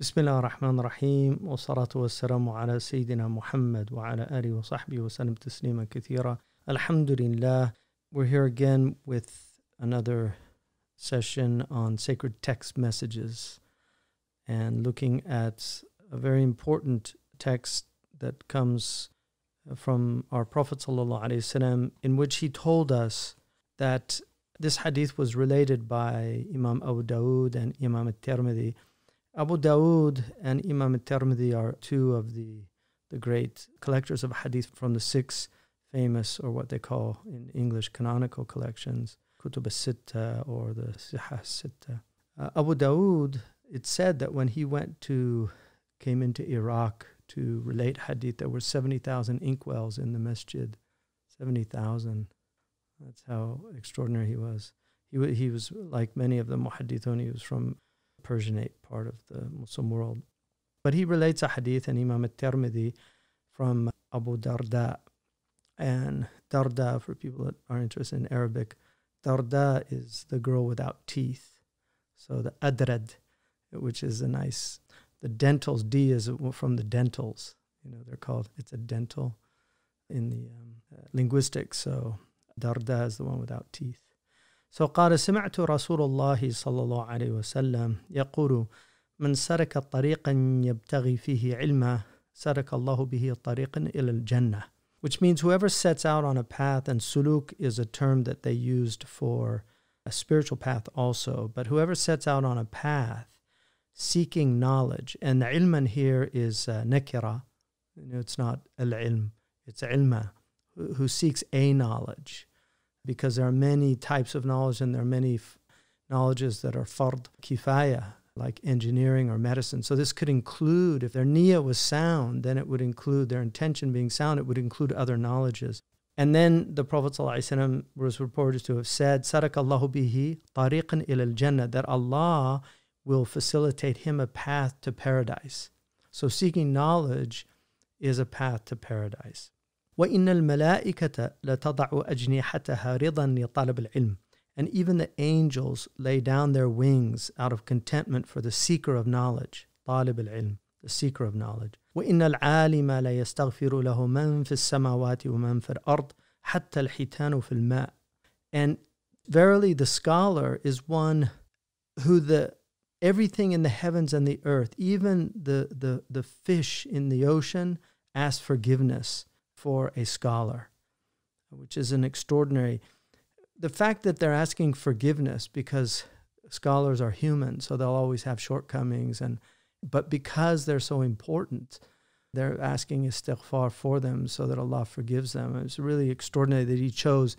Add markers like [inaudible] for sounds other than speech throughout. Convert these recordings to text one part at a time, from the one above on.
بسم الله الرحمن الرحيم والصلاة والسلام على سيدنا محمد وعلى آله وصحبه وسلم تسليما كثيرا الحمد لله We're here again with another session on sacred text messages and looking at a very important text that comes from our Prophet ﷺ in which he told us that this hadith was related by Imam Abu Dawood and Imam al-Tirmidhi Abu Dawood and Imam Tirmidhi are two of the, the great collectors of hadith from the six famous, or what they call in English, canonical collections, Kutub al-Sitta or the Sihah Sitta. Uh, Abu Dawood, it's said that when he went to, came into Iraq to relate hadith, there were 70,000 inkwells in the masjid, 70,000. That's how extraordinary he was. He, he was like many of the Muhadithun. he was from Persianate part of the Muslim world. But he relates a hadith and Imam al-Tirmidhi from Abu Darda. And Darda, for people that are interested in Arabic, Darda is the girl without teeth. So the adrad, which is a nice, the dentals, D is from the dentals. You know, they're called, it's a dental in the um, uh, linguistics. So Darda is the one without teeth. So سمعت رسول الله صلى الله عليه وسلم يقول من سرك طريقا يبتغي فيه علما سرك الله به طريقا إلى الجنة which means whoever sets out on a path and suluk is a term that they used for a spiritual path also but whoever sets out on a path seeking knowledge and ilman here is uh, you know, it's not al ilm it's ilma who, who seeks a knowledge because there are many types of knowledge and there are many knowledges that are fard kifaya, like engineering or medicine. So this could include, if their nia was sound, then it would include their intention being sound, it would include other knowledges. And then the Prophet ﷺ was reported to have said, Sadakallahu bihi tariqan ilal jannah, that Allah will facilitate him a path to paradise. So seeking knowledge is a path to paradise. وإن الملائكة لتضع أجنحتها رضا لطلب العلم. And even the angels lay down their wings out of contentment for the seeker of knowledge, طالب العلم, the seeker of knowledge. وإن العالم لا يستغفر له من في السماوات ومن في الأرض حتى الحيتان في الماء. And verily the scholar is one who the everything in the heavens and the earth, even the, the, the fish in the ocean, asks forgiveness for a scholar, which is an extraordinary. The fact that they're asking forgiveness because scholars are human, so they'll always have shortcomings, and but because they're so important, they're asking istighfar for them so that Allah forgives them. It's really extraordinary that He chose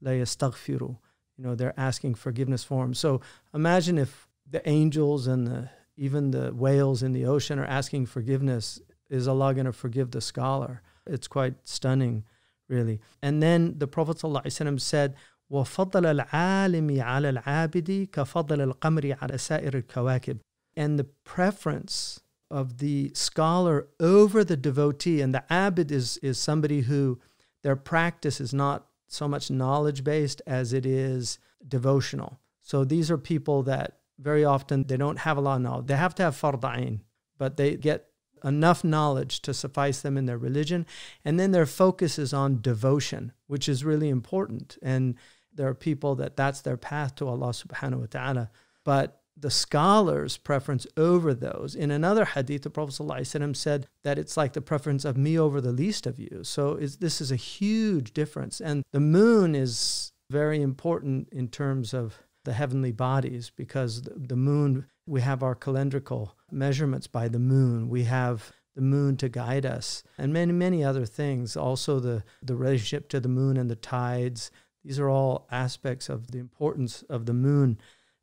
la You know, they're asking forgiveness for Him. So imagine if the angels and the even the whales in the ocean are asking forgiveness. Is Allah going to forgive the scholar? It's quite stunning, really. And then the Prophet ﷺ said, وفضل العالم على العابد كفضل القمر على سائر الكواكب. And the preference of the scholar over the devotee, and the abid is, is somebody who their practice is not so much knowledge based as it is devotional. So these are people that very often they don't have a lot of knowledge. They have to have fardain, but they get enough knowledge to suffice them in their religion. And then their focus is on devotion, which is really important. And there are people that that's their path to Allah subhanahu wa ta'ala. But the scholar's preference over those. In another hadith, the Prophet ﷺ said that it's like the preference of me over the least of you. So this is a huge difference. And the moon is very important in terms of the heavenly bodies because the moon we have our calendrical measurements by the moon. We have the moon to guide us, and many, many other things. Also, the, the relationship to the moon and the tides. These are all aspects of the importance of the moon.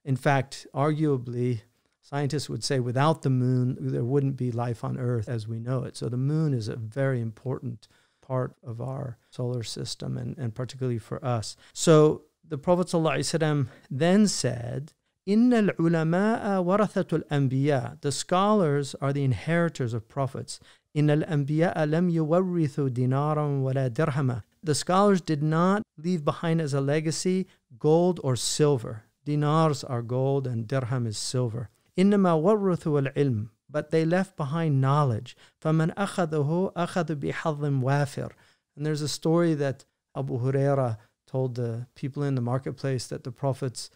In fact, arguably, scientists would say without the moon, there wouldn't be life on Earth as we know it. So, the moon is a very important part of our solar system and, and particularly for us. So, the Prophet then said, Inna al-ulama'a warathatul anbiya. The scholars are the inheritors of prophets. Inna al-anbiya'a lam dinaran wala dirhama. The scholars did not leave behind as a legacy gold or silver. Dinars are gold and dirham is silver. Innama al-ilm. But they left behind knowledge. فَمَنْ أَخَذَهُ أَخَذُ بِحَظٍ وَافِرٍ And there's a story that Abu Huraira told the people in the marketplace that the prophets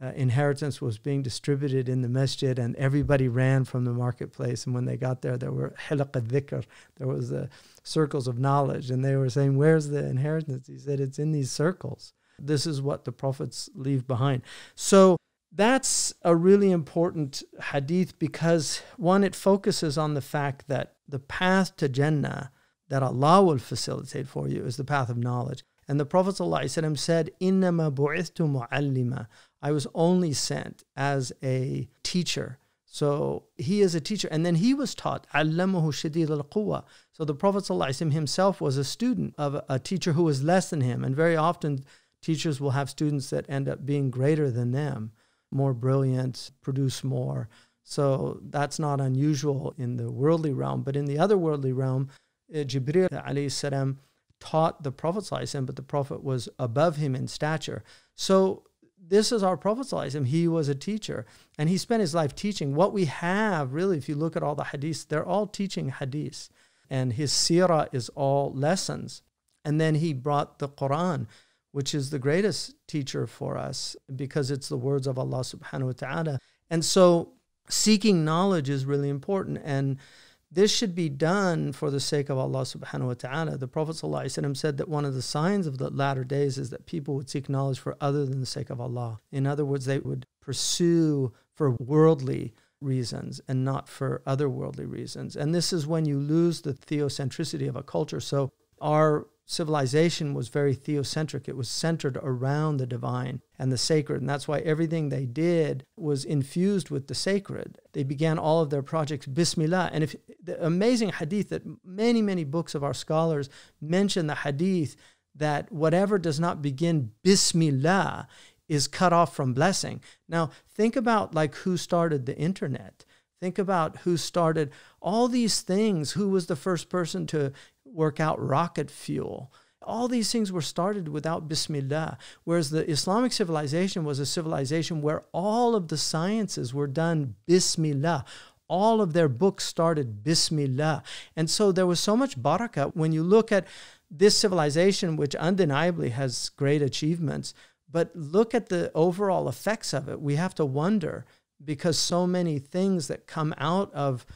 uh, inheritance was being distributed in the masjid and everybody ran from the marketplace and when they got there there were hilaq dhikr there was the uh, circles of knowledge and they were saying where's the inheritance he said it's in these circles this is what the prophets leave behind so that's a really important hadith because one it focuses on the fact that the path to jannah that allah will facilitate for you is the path of knowledge and the Prophet ﷺ said, إِنَّمَا بُعِثْتُ مُعَلِّمًا I was only sent as a teacher. So he is a teacher. And then he was taught, عَلَّمَهُ شَدِيدَ الْقُوَّةِ So the Prophet ﷺ himself was a student of a teacher who was less than him. And very often teachers will have students that end up being greater than them, more brilliant, produce more. So that's not unusual in the worldly realm. But in the other worldly realm, uh, Jibril alayhi salam taught the Prophet, but the Prophet was above him in stature. So this is our Prophet. He was a teacher and he spent his life teaching. What we have, really, if you look at all the hadiths, they're all teaching hadiths. And his seerah is all lessons. And then he brought the Quran, which is the greatest teacher for us because it's the words of Allah subhanahu wa ta'ala. And so seeking knowledge is really important. And this should be done for the sake of Allah subhanahu wa ta'ala. The Prophet said that one of the signs of the latter days is that people would seek knowledge for other than the sake of Allah. In other words, they would pursue for worldly reasons and not for other worldly reasons. And this is when you lose the theocentricity of a culture. So our civilization was very theocentric. It was centered around the divine and the sacred. And that's why everything they did was infused with the sacred. They began all of their projects, Bismillah. And if the amazing hadith that many, many books of our scholars mention the hadith that whatever does not begin Bismillah is cut off from blessing. Now, think about like who started the internet. Think about who started all these things, who was the first person to work out rocket fuel. All these things were started without Bismillah, whereas the Islamic civilization was a civilization where all of the sciences were done Bismillah. All of their books started Bismillah. And so there was so much barakah. When you look at this civilization, which undeniably has great achievements, but look at the overall effects of it. We have to wonder because so many things that come out of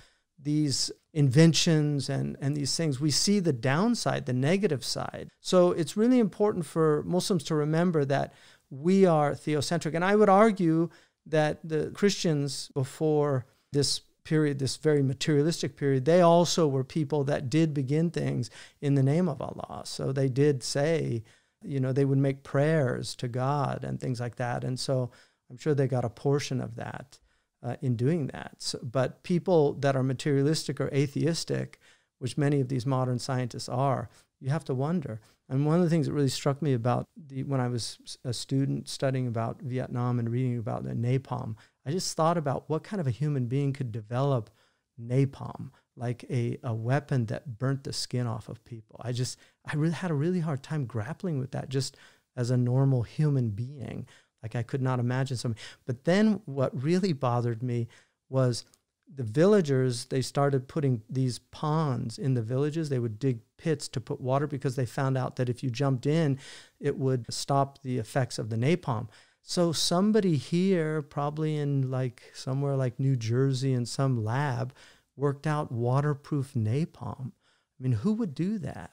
these inventions and, and these things, we see the downside, the negative side. So it's really important for Muslims to remember that we are theocentric. And I would argue that the Christians before this period, this very materialistic period, they also were people that did begin things in the name of Allah. So they did say, you know, they would make prayers to God and things like that. And so I'm sure they got a portion of that uh, in doing that. So, but people that are materialistic or atheistic, which many of these modern scientists are, you have to wonder. And one of the things that really struck me about the, when I was a student studying about Vietnam and reading about the napalm, I just thought about what kind of a human being could develop napalm, like a, a weapon that burnt the skin off of people. I just, I really had a really hard time grappling with that just as a normal human being. Like I could not imagine something. But then what really bothered me was the villagers, they started putting these ponds in the villages. They would dig pits to put water because they found out that if you jumped in, it would stop the effects of the napalm. So somebody here, probably in like somewhere like New Jersey in some lab, worked out waterproof napalm. I mean, who would do that?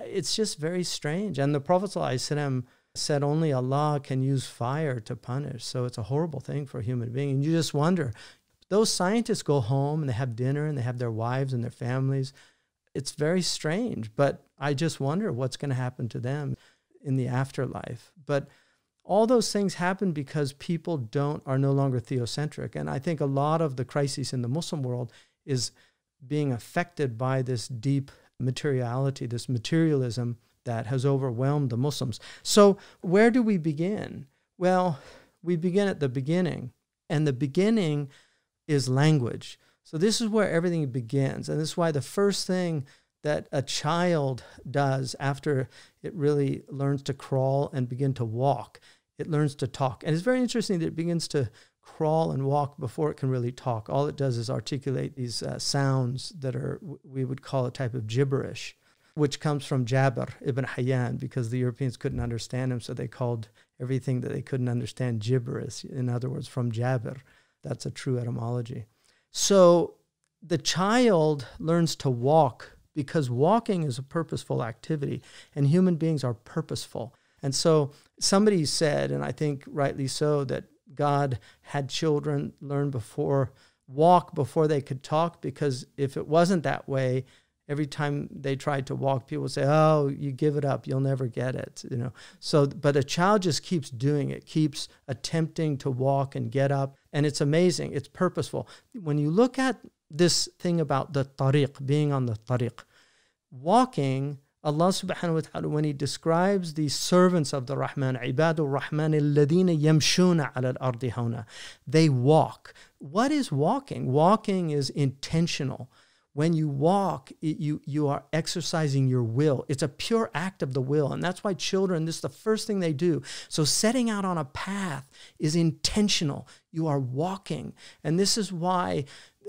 It's just very strange. And the Prophet said only Allah can use fire to punish. So it's a horrible thing for a human being. And you just wonder. Those scientists go home and they have dinner and they have their wives and their families. It's very strange, but I just wonder what's going to happen to them in the afterlife. But all those things happen because people don't are no longer theocentric. And I think a lot of the crises in the Muslim world is being affected by this deep materiality, this materialism that has overwhelmed the Muslims. So, where do we begin? Well, we begin at the beginning, and the beginning is language. So, this is where everything begins, and this is why the first thing that a child does after it really learns to crawl and begin to walk, it learns to talk. And it's very interesting that it begins to crawl and walk before it can really talk. All it does is articulate these uh, sounds that are, we would call a type of gibberish which comes from Jabir ibn Hayyan because the Europeans couldn't understand him, so they called everything that they couldn't understand gibberish. In other words, from Jabir. That's a true etymology. So the child learns to walk because walking is a purposeful activity, and human beings are purposeful. And so somebody said, and I think rightly so, that God had children learn before walk before they could talk because if it wasn't that way, every time they try to walk people say oh you give it up you'll never get it you know so but a child just keeps doing it keeps attempting to walk and get up and it's amazing it's purposeful when you look at this thing about the tariq being on the tariq walking Allah subhanahu wa ta'ala when he describes the servants of the Rahman ibadur Rahman alladhina yamshuna ala al-ardi they walk what is walking walking is intentional when you walk it, you you are exercising your will it's a pure act of the will and that's why children this is the first thing they do so setting out on a path is intentional you are walking and this is why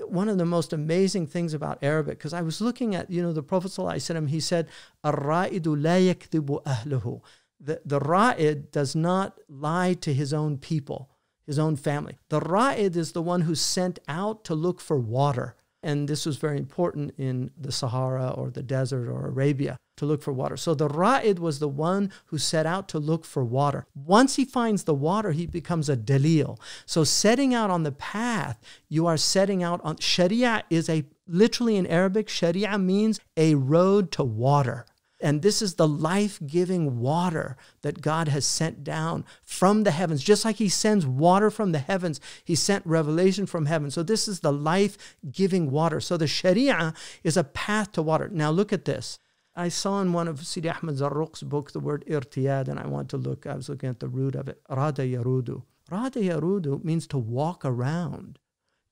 one of the most amazing things about arabic because i was looking at you know the prophet ﷺ, he said Ar-ra'idu la The, the ra'id does not lie to his own people his own family the ra'id is the one who's sent out to look for water and this was very important in the Sahara or the desert or Arabia to look for water. So the Ra'id was the one who set out to look for water. Once he finds the water, he becomes a Dalil. So setting out on the path, you are setting out on Sharia is a literally in Arabic, Sharia means a road to water. And this is the life giving water that God has sent down from the heavens. Just like He sends water from the heavens, He sent revelation from heaven. So this is the life giving water. So the Sharia is a path to water. Now look at this. I saw in one of Sidi Ahmed Zarruq's book the word irtiyad, and I want to look, I was looking at the root of it. Rada yarudu. Rada yarudu means to walk around.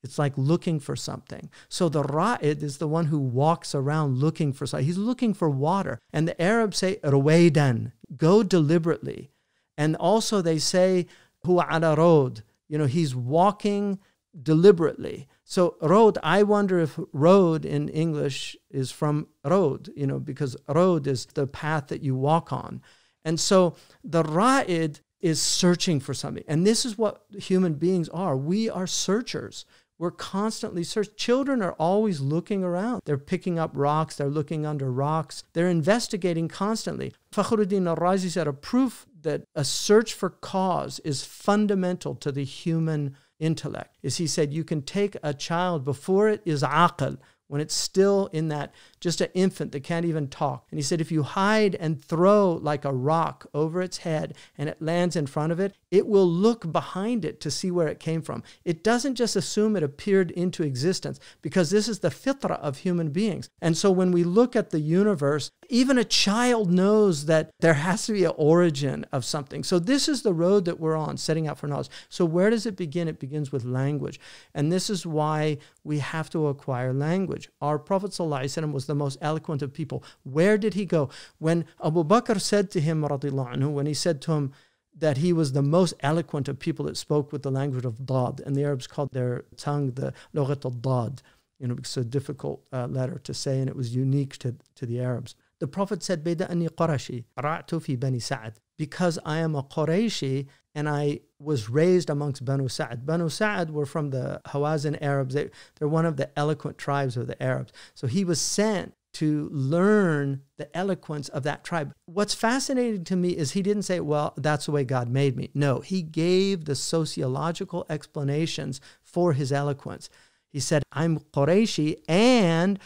It's like looking for something. So the ra'id is the one who walks around looking for something. He's looking for water. And the Arabs say rawaidan, go deliberately. And also they say huwa road, you know, he's walking deliberately. So road, I wonder if road in English is from road, you know, because road is the path that you walk on. And so the ra'id is searching for something. And this is what human beings are. We are searchers. We're constantly searched. Children are always looking around. They're picking up rocks, they're looking under rocks, they're investigating constantly. Fakhruddin al Razi said a proof that a search for cause is fundamental to the human intellect is he said you can take a child before it is aql, when it's still in that just an infant that can't even talk. And he said, if you hide and throw like a rock over its head and it lands in front of it, it will look behind it to see where it came from. It doesn't just assume it appeared into existence because this is the fitra of human beings. And so when we look at the universe, even a child knows that there has to be an origin of something. So this is the road that we're on, setting out for knowledge. So where does it begin? It begins with language. And this is why we have to acquire language. Our Prophet ﷺ was the most eloquent of people. Where did he go? When Abu Bakr said to him, when he said to him, that he was the most eloquent of people that spoke with the language of Dad. And the Arabs called their tongue the Lughat al Dad, you know, it's a difficult uh, letter to say, and it was unique to, to the Arabs. The Prophet said, Beda Qurashi, ra'tu fi Bani Sa'ad, because I am a Qurayshi and I was raised amongst Banu Sa'ad. Banu Sa'ad were from the Hawazin Arabs. They, they're one of the eloquent tribes of the Arabs. So he was sent to learn the eloquence of that tribe. What's fascinating to me is he didn't say, well, that's the way God made me. No, he gave the sociological explanations for his eloquence. He said, I'm Qureshi and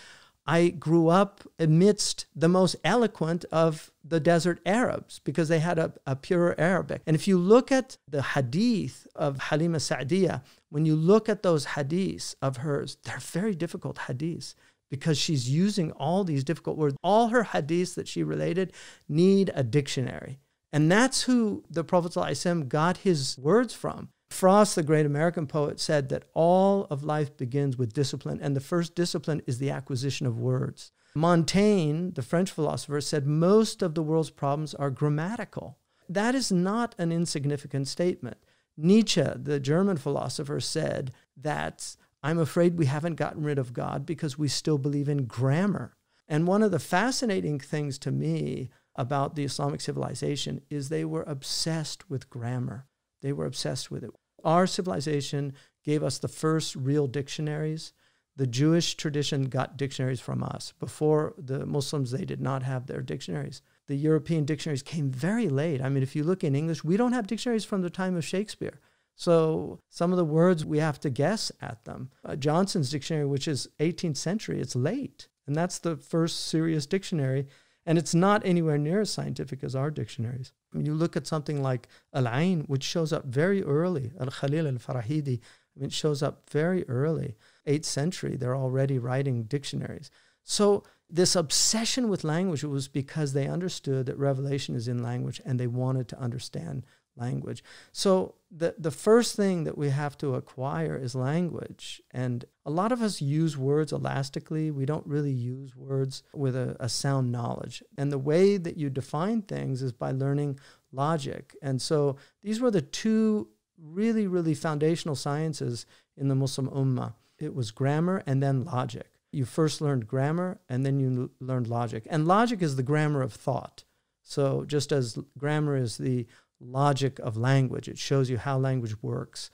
I grew up amidst the most eloquent of the desert Arabs because they had a, a Arabic. And if you look at the hadith of Halima Sa'diyah, when you look at those hadiths of hers, they're very difficult hadiths because she's using all these difficult words. All her hadiths that she related need a dictionary. And that's who the Prophet got his words from. Frost, the great American poet, said that all of life begins with discipline, and the first discipline is the acquisition of words. Montaigne, the French philosopher, said most of the world's problems are grammatical. That is not an insignificant statement. Nietzsche, the German philosopher, said that I'm afraid we haven't gotten rid of God because we still believe in grammar. And one of the fascinating things to me about the Islamic civilization is they were obsessed with grammar. They were obsessed with it. Our civilization gave us the first real dictionaries. The Jewish tradition got dictionaries from us. Before the Muslims, they did not have their dictionaries. The European dictionaries came very late. I mean, if you look in English, we don't have dictionaries from the time of Shakespeare. So some of the words we have to guess at them. Uh, Johnson's dictionary, which is 18th century, it's late. And that's the first serious dictionary. And it's not anywhere near as scientific as our dictionaries. you look at something like Al Ain, which shows up very early, Al Khalil al Farahidi, I mean, it shows up very early, 8th century, they're already writing dictionaries. So this obsession with language was because they understood that revelation is in language and they wanted to understand language. So the the first thing that we have to acquire is language. And a lot of us use words elastically. We don't really use words with a, a sound knowledge. And the way that you define things is by learning logic. And so these were the two really, really foundational sciences in the Muslim Ummah. It was grammar and then logic. You first learned grammar and then you learned logic. And logic is the grammar of thought. So just as grammar is the logic of language. It shows you how language works.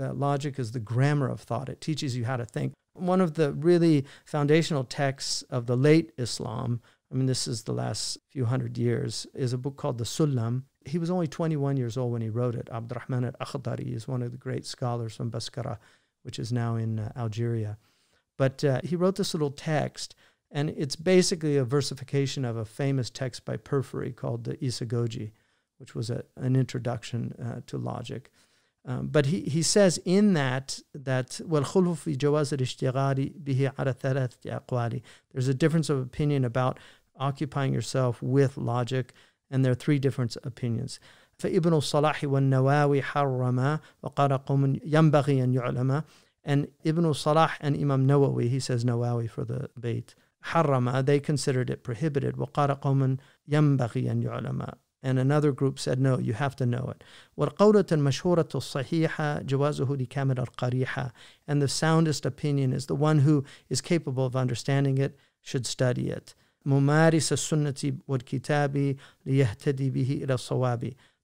Uh, logic is the grammar of thought. It teaches you how to think. One of the really foundational texts of the late Islam, I mean, this is the last few hundred years, is a book called the Sulam. He was only 21 years old when he wrote it. Abdurrahman al-Akhdari is one of the great scholars from Basra, which is now in uh, Algeria. But uh, he wrote this little text, and it's basically a versification of a famous text by Porphyry called the Isagogi which was a, an introduction uh, to logic. Um, but he, he says in that that well في جواز الاشتغال به There's a difference of opinion about occupying yourself with logic, and there are three different opinions. فابن الصلاح والنواوي حرما وقال قوم ينبغي أن يعلم and Ibn Salah and Imam Nawawi, he says Nawawi for the bait, harama, they considered it prohibited. وَقَالَ قَوْمٌ يَنْبَغِي أَنْ يُعْلَمَ and another group said no you have to know it المشهورة الصحيحة جوازه and the soundest opinion is the one who is capable of understanding it should study it ممارس السنة والكتاب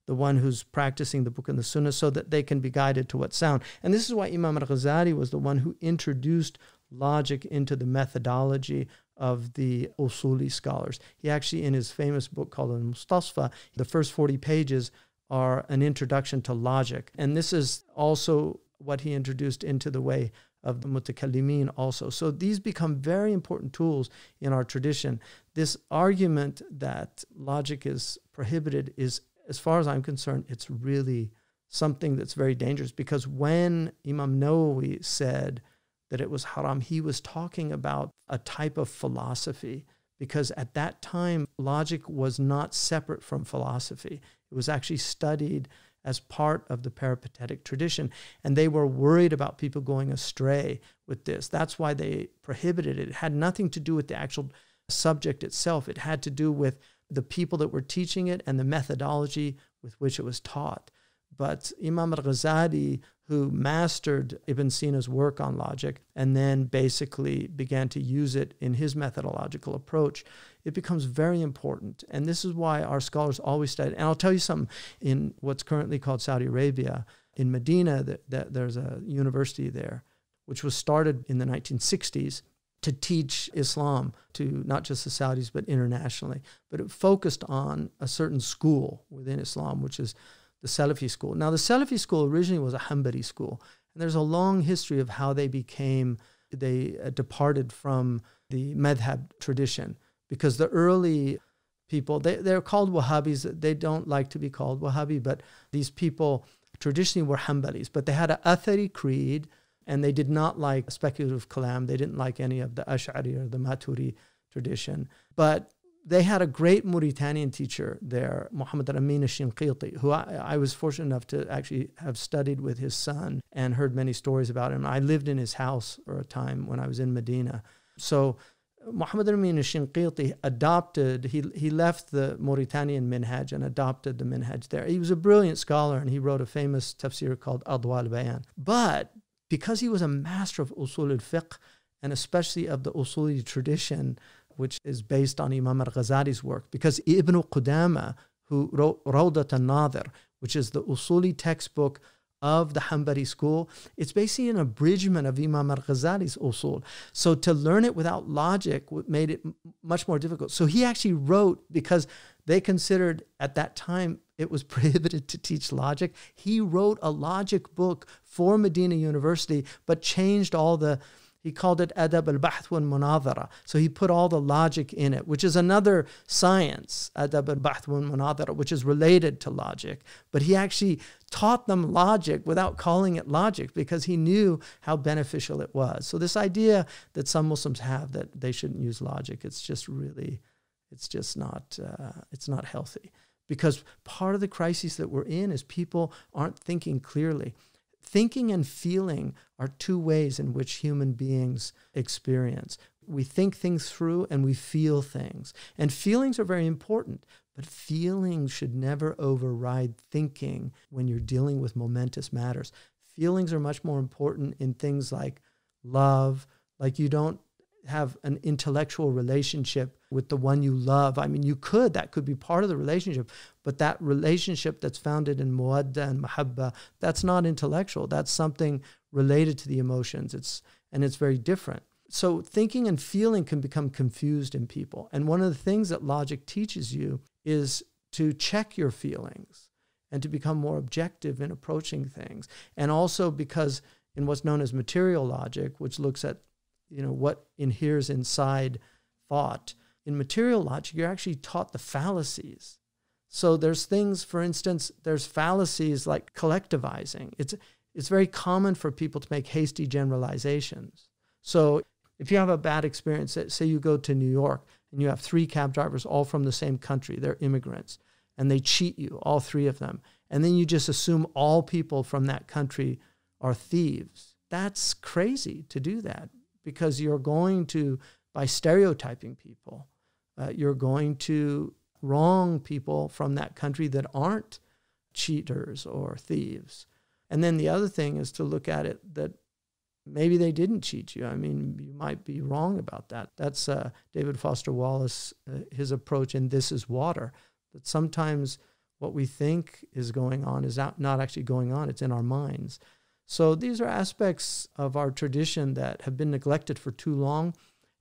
the one who's practicing the book and the sunnah so that they can be guided to what's sound. And this is why Imam al Ghazali was the one who introduced logic into the methodology of the Usuli scholars. He actually, in his famous book called the Mustasfa, the first 40 pages are an introduction to logic. And this is also what he introduced into the way of the mutakallimin also. So these become very important tools in our tradition. This argument that logic is prohibited is, as far as I'm concerned, it's really something that's very dangerous because when Imam Nawawi said that it was haram, he was talking about a type of philosophy because at that time, logic was not separate from philosophy. It was actually studied as part of the peripatetic tradition. And they were worried about people going astray with this. That's why they prohibited it. It had nothing to do with the actual subject itself, it had to do with the people that were teaching it and the methodology with which it was taught. But Imam al Ghazali, who mastered Ibn Sina's work on logic and then basically began to use it in his methodological approach, it becomes very important. And this is why our scholars always study. And I'll tell you something in what's currently called Saudi Arabia, in Medina, that, that there's a university there, which was started in the 1960s to teach Islam to not just the Saudis, but internationally. But it focused on a certain school within Islam, which is the Salafi school. Now, the Salafi school originally was a Hanbali school, and there's a long history of how they became, they uh, departed from the madhab tradition because the early people, they, they're called Wahhabis. They don't like to be called Wahhabi, but these people traditionally were Hanbalis, but they had an Athari creed and they did not like speculative kalam. They didn't like any of the Ash'ari or the Maturi tradition. But they had a great Mauritanian teacher there, Muhammad Ramin Shinqiti, who I, I, was fortunate enough to actually have studied with his son and heard many stories about him. I lived in his house for a time when I was in Medina. So Muhammad Ramin Shinqiti adopted, he, he left the Mauritanian minhaj and adopted the minhaj there. He was a brilliant scholar and he wrote a famous tafsir called Adwa al-Bayan. But because he was a master of usul al-fiqh, and especially of the usuli tradition, which is based on Imam al Ghazali's work, because Ibn Qudama, who wrote Rawdat al Nadir, which is the Usuli textbook of the Hanbali school, it's basically an abridgment of Imam al Ghazali's Usul. So to learn it without logic made it much more difficult. So he actually wrote, because they considered at that time it was [laughs] prohibited to teach logic, he wrote a logic book for Medina University, but changed all the he called it adab al bahth wal munadhara. So he put all the logic in it, which is another science, adab al bahth wal munadhara, which is related to logic. But he actually taught them logic without calling it logic because he knew how beneficial it was. So this idea that some Muslims have that they shouldn't use logic, it's just really, it's just not, uh, it's not healthy. Because part of the crisis that we're in is people aren't thinking clearly. Thinking and feeling are two ways in which human beings experience. We think things through and we feel things. And feelings are very important, but feelings should never override thinking when you're dealing with momentous matters. Feelings are much more important in things like love, like you don't have an intellectual relationship with the one you love. I mean, you could, that could be part of the relationship, but that relationship that's founded in muadda and mahabba, that's not intellectual. That's something related to the emotions. It's and it's very different. So thinking and feeling can become confused in people. And one of the things that logic teaches you is to check your feelings and to become more objective in approaching things. And also because in what's known as material logic, which looks at you know what inheres inside thought. In material logic, you're actually taught the fallacies. So there's things, for instance, there's fallacies like collectivizing. It's it's very common for people to make hasty generalizations. So if you have a bad experience, say you go to New York and you have three cab drivers all from the same country, they're immigrants, and they cheat you, all three of them. And then you just assume all people from that country are thieves. That's crazy to do that because you're going to, by stereotyping people, uh, you're going to wrong people from that country that aren't cheaters or thieves. And then the other thing is to look at it that maybe they didn't cheat you. I mean, you might be wrong about that. That's uh, David Foster Wallace, uh, his approach in This is Water, that sometimes what we think is going on is not, not actually going on, it's in our minds. So these are aspects of our tradition that have been neglected for too long,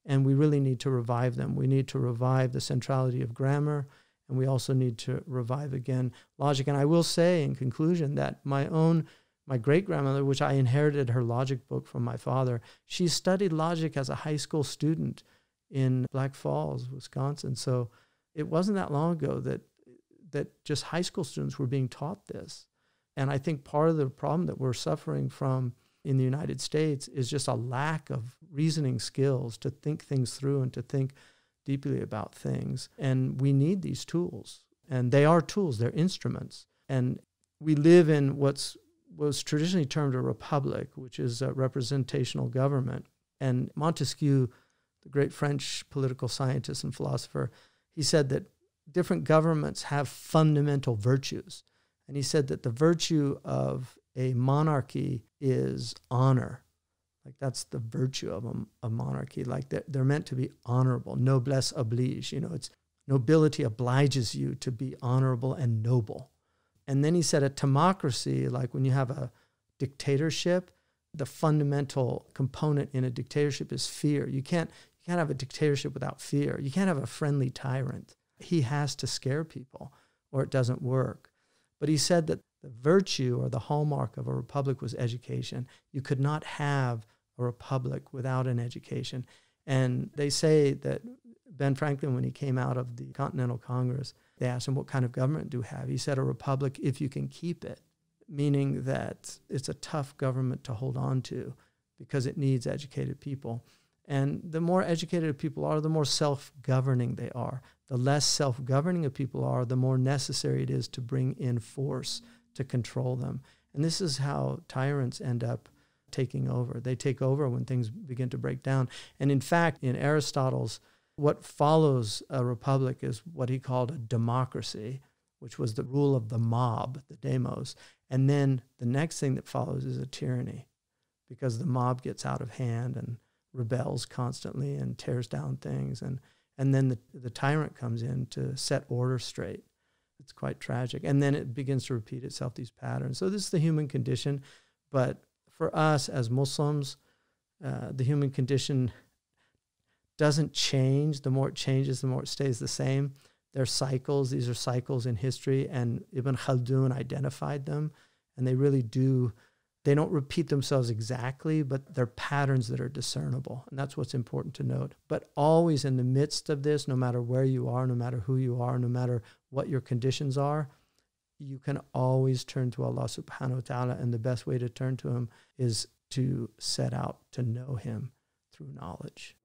and we really need to revive them. We need to revive the centrality of grammar, and we also need to revive again logic. And I will say in conclusion that my own my great grandmother, which I inherited her logic book from my father, she studied logic as a high school student in Black Falls, Wisconsin. So it wasn't that long ago that that just high school students were being taught this. And I think part of the problem that we're suffering from in the United States is just a lack of reasoning skills to think things through and to think deeply about things. And we need these tools. And they are tools, they're instruments. And we live in what's was traditionally termed a republic, which is a representational government. And Montesquieu, the great French political scientist and philosopher, he said that different governments have fundamental virtues. And he said that the virtue of a monarchy is honor. Like that's the virtue of a, a monarchy. Like they're, they're meant to be honorable. Noblesse oblige. You know, it's nobility obliges you to be honorable and noble. And then he said a democracy, like when you have a dictatorship, the fundamental component in a dictatorship is fear. You can't you can't have a dictatorship without fear. You can't have a friendly tyrant. He has to scare people or it doesn't work. But he said that the virtue or the hallmark of a republic was education. You could not have a republic without an education. And they say that Ben Franklin, when he came out of the Continental Congress, they asked him, What kind of government do you have? He said, A republic if you can keep it, meaning that it's a tough government to hold on to because it needs educated people. And the more educated people are, the more self governing they are the less self governing of people are, the more necessary it is to bring in force to control them. And this is how tyrants end up taking over. They take over when things begin to break down. And in fact, in Aristotle's, what follows a republic is what he called a democracy, which was the rule of the mob, the demos. And then the next thing that follows is a tyranny because the mob gets out of hand and rebels constantly and tears down things and and then the, the tyrant comes in to set order straight. It's quite tragic. And then it begins to repeat itself, these patterns. So this is the human condition. But for us as Muslims, uh, the human condition doesn't change. The more it changes, the more it stays the same. They're cycles. These are cycles in history. And Ibn Khaldun identified them. And they really do they don't repeat themselves exactly, but they're patterns that are discernible. And that's what's important to note. But always in the midst of this, no matter where you are, no matter who you are, no matter what your conditions are, you can always turn to Allah subhanahu wa ta'ala. And the best way to turn to Him is to set out to know Him through knowledge.